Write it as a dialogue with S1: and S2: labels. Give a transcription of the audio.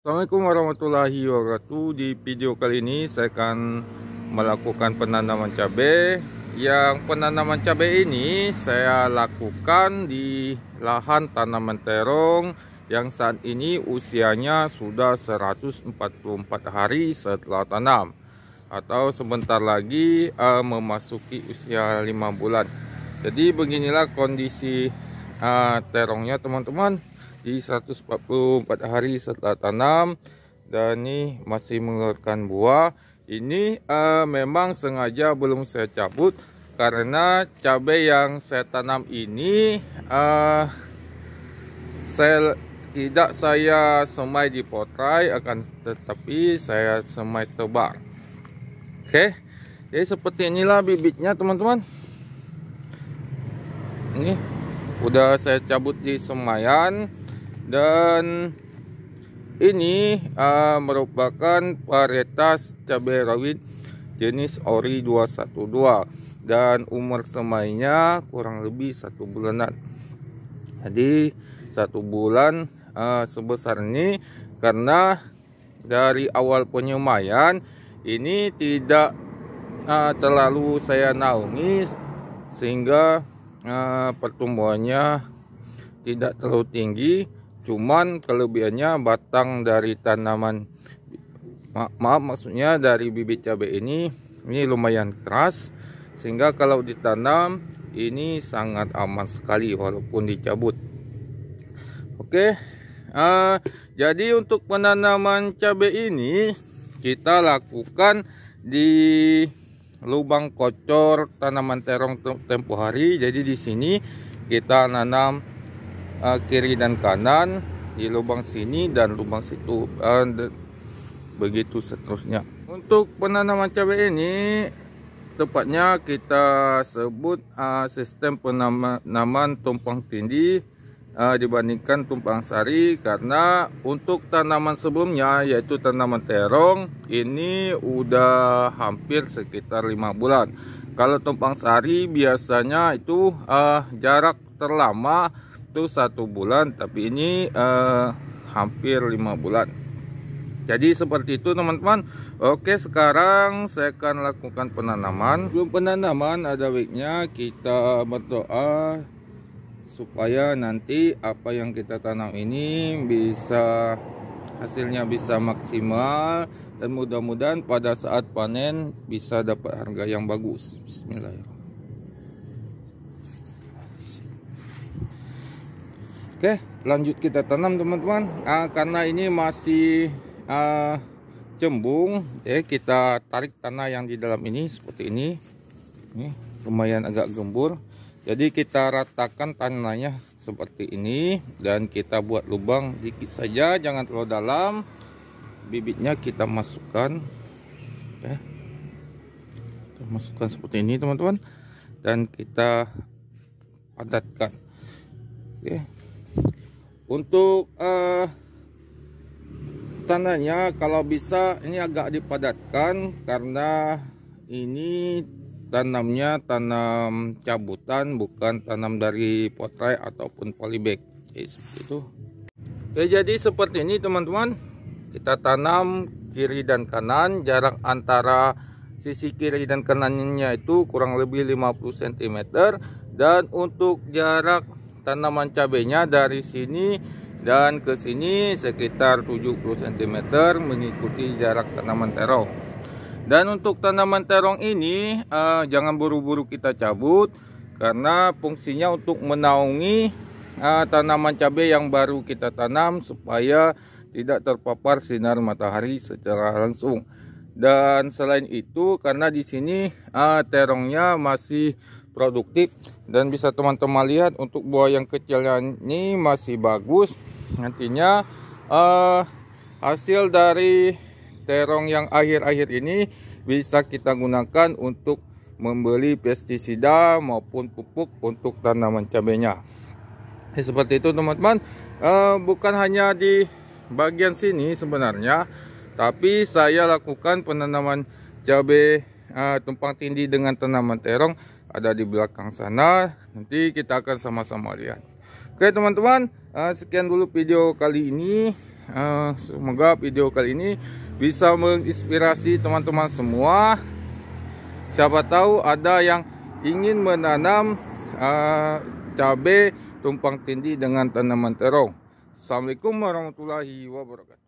S1: Assalamualaikum warahmatullahi wabarakatuh Di video kali ini saya akan melakukan penanaman cabai Yang penanaman cabai ini saya lakukan di lahan tanaman terong Yang saat ini usianya sudah 144 hari setelah tanam Atau sebentar lagi uh, memasuki usia 5 bulan Jadi beginilah kondisi uh, terongnya teman-teman di 144 hari setelah tanam dan ini masih mengeluarkan buah ini uh, memang sengaja belum saya cabut karena cabai yang saya tanam ini uh, eh, saya tidak saya semai di potrai akan tetapi saya semai tebar oke okay? jadi seperti inilah bibitnya teman-teman ini udah saya cabut di semayan dan ini uh, merupakan varietas cabai rawit jenis ori 212 dan umur semainya kurang lebih satu bulanan jadi satu bulan uh, sebesar ini karena dari awal penyemayan ini tidak uh, terlalu saya naungi sehingga uh, pertumbuhannya tidak terlalu tinggi Cuman kelebihannya batang dari tanaman ma maaf maksudnya dari bibit cabai ini ini lumayan keras sehingga kalau ditanam ini sangat aman sekali walaupun dicabut. Oke. Uh, jadi untuk penanaman cabai ini kita lakukan di lubang kocor tanaman terong tempo hari. Jadi di sini kita nanam uh, kiri dan kanan di lubang sini dan lubang situ uh, begitu seterusnya untuk penanaman cabai ini tepatnya kita sebut uh, sistem penanaman tumpang tindih uh, dibandingkan tumpang sari karena untuk tanaman sebelumnya yaitu tanaman terong ini udah hampir sekitar lima bulan kalau tumpang sari biasanya itu uh, jarak terlama itu satu bulan tapi ini uh, hampir lima bulan jadi seperti itu teman-teman Oke sekarang saya akan lakukan penanaman Sebelum penanaman ada wignya kita berdoa Supaya nanti apa yang kita tanam ini bisa hasilnya bisa maksimal Dan mudah-mudahan pada saat panen bisa dapat harga yang bagus Bismillahirrahmanirrahim Oke, lanjut kita tanam teman-teman. Nah, karena ini masih uh, cembung, ya kita tarik tanah yang di dalam ini seperti ini. Ini lumayan agak gembur. Jadi kita ratakan tanahnya seperti ini dan kita buat lubang dikit saja, jangan terlalu dalam. Bibitnya kita masukkan. Oke. Ya. Kita masukkan seperti ini, teman-teman. Dan kita padatkan. Oke. Ya. Untuk uh, eh, tanahnya kalau bisa ini agak dipadatkan karena ini tanamnya tanam cabutan bukan tanam dari potray ataupun polybag itu Oke, ya, jadi seperti ini teman-teman kita tanam kiri dan kanan jarak antara sisi kiri dan kanannya itu kurang lebih 50 cm dan untuk jarak tanaman cabenya dari sini dan ke sini sekitar 70 cm mengikuti jarak tanaman terong dan untuk tanaman terong ini uh, jangan buru-buru kita cabut karena fungsinya untuk menaungi uh, tanaman cabai yang baru kita tanam supaya tidak terpapar sinar matahari secara langsung dan selain itu karena di sini uh, terongnya masih produktif dan bisa teman-teman lihat untuk buah yang kecilnya ini masih bagus nantinya uh, hasil dari terong yang akhir-akhir ini bisa kita gunakan untuk membeli pestisida maupun pupuk untuk tanaman cabenya ya, seperti itu teman-teman uh, bukan hanya di bagian sini sebenarnya tapi saya lakukan penanaman cabai uh, tumpang tindih dengan tanaman terong ada di belakang sana nanti kita akan sama-sama lihat oke teman-teman eh, sekian dulu video kali ini eh, semoga video kali ini bisa menginspirasi teman-teman semua siapa tahu ada yang ingin menanam eh, cabai tumpang tindih dengan tanaman terong Assalamualaikum warahmatullahi wabarakatuh